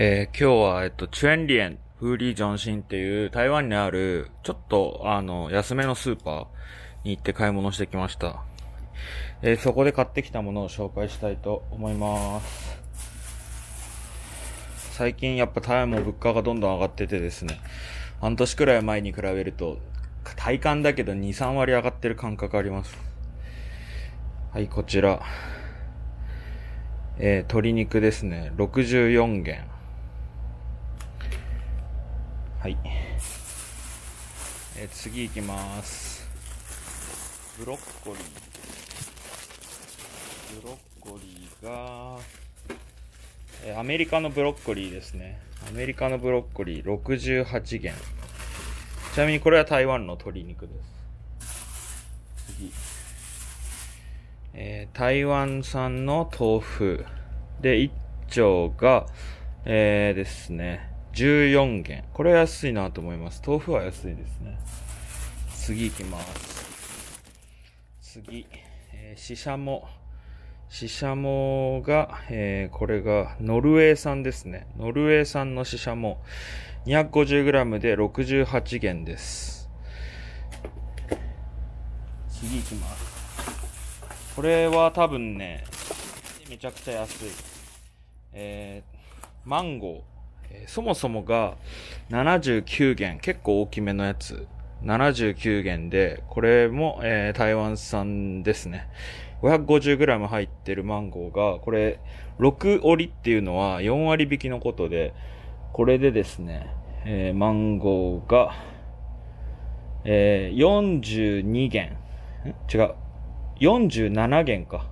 えー、今日は、えっと、チュエンリエン、フーリージョンシンっていう台湾にある、ちょっと、あの、安めのスーパーに行って買い物してきました。えー、そこで買ってきたものを紹介したいと思います。最近やっぱ台湾も物価がどんどん上がっててですね、半年くらい前に比べると、体感だけど2、3割上がってる感覚あります。はい、こちら。えー、鶏肉ですね。64元。はい。え次いきます。ブロッコリー。ブロッコリーが、えアメリカのブロッコリーですね。アメリカのブロッコリー68元。ちなみにこれは台湾の鶏肉です。次。えー、台湾産の豆腐。で、1丁が、えー、ですね。14元。これは安いなと思います。豆腐は安いですね。次行きます。次。えー、シシャモ。シシャモが、えー、これがノルウェー産ですね。ノルウェー産のシシャモ。250g で68元です。次行きます。これは多分ね、めちゃくちゃ安い。えー、マンゴー。そもそもが79元、結構大きめのやつ。79元で、これも、えー、台湾産ですね。550g 入ってるマンゴーが、これ、6折っていうのは4割引きのことで、これでですね、えー、マンゴーが、えー、42元、違う、47元か。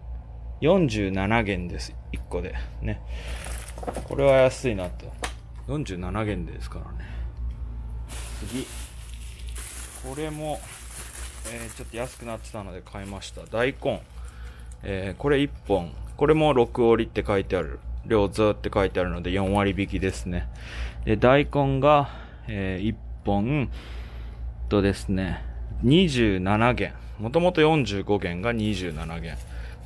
47元です。1個で。ね。これは安いなと。47元ですからね次これも、えー、ちょっと安くなってたので買いました大根、えー、これ1本これも6折って書いてある両図って書いてあるので4割引きですねで大根が、えー、1本とですね27元もともと45元が27元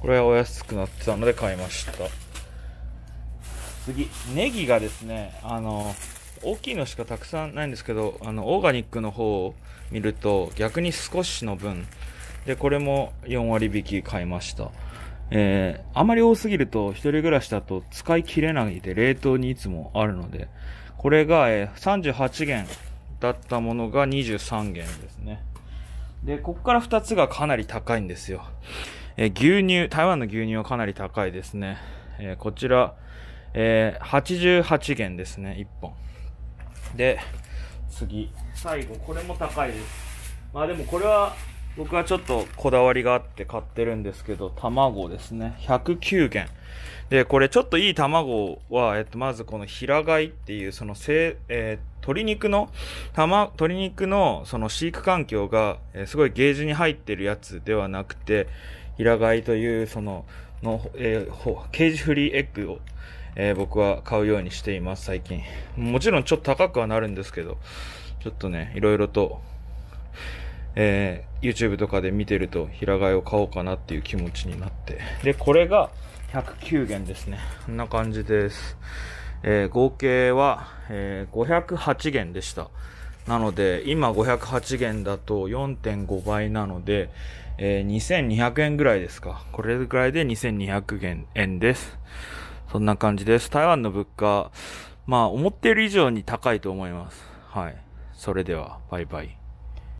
これはお安くなってたので買いました次ネギがですねあの大きいのしかたくさんないんですけどあのオーガニックの方を見ると逆に少しの分でこれも4割引き買いましたえー、あまり多すぎると、一人暮らしだと使い切れないで冷凍にいつもあるので、これが、えー、38元だったものが23元ですね。で、ここから2つがかなり高いんですよ。えー、牛乳、台湾の牛乳はかなり高いですね。えー、こちら、えー、88元ですね、1本。で、次。最後、これも高いです。まあでもこれは、僕はちょっとこだわりがあって買ってるんですけど、卵ですね。109元。で、これちょっといい卵は、えっと、まずこの平貝いっていう、そのえー、鶏肉の、鶏肉のその飼育環境が、えー、すごいゲージに入ってるやつではなくて、平貝いという、その、の、えー、ケージフリーエッグを、えー、僕は買うようにしています、最近。もちろんちょっと高くはなるんですけど、ちょっとね、いろいろと、えー、YouTube とかで見てると、平替えを買おうかなっていう気持ちになって。で、これが109元ですね。こんな感じです。えー、合計は、えー、508元でした。なので、今508元だと4.5倍なので、えー、2200円ぐらいですか。これぐらいで2200円です。そんな感じです。台湾の物価、まあ、思っている以上に高いと思います。はい。それでは、バイバイ。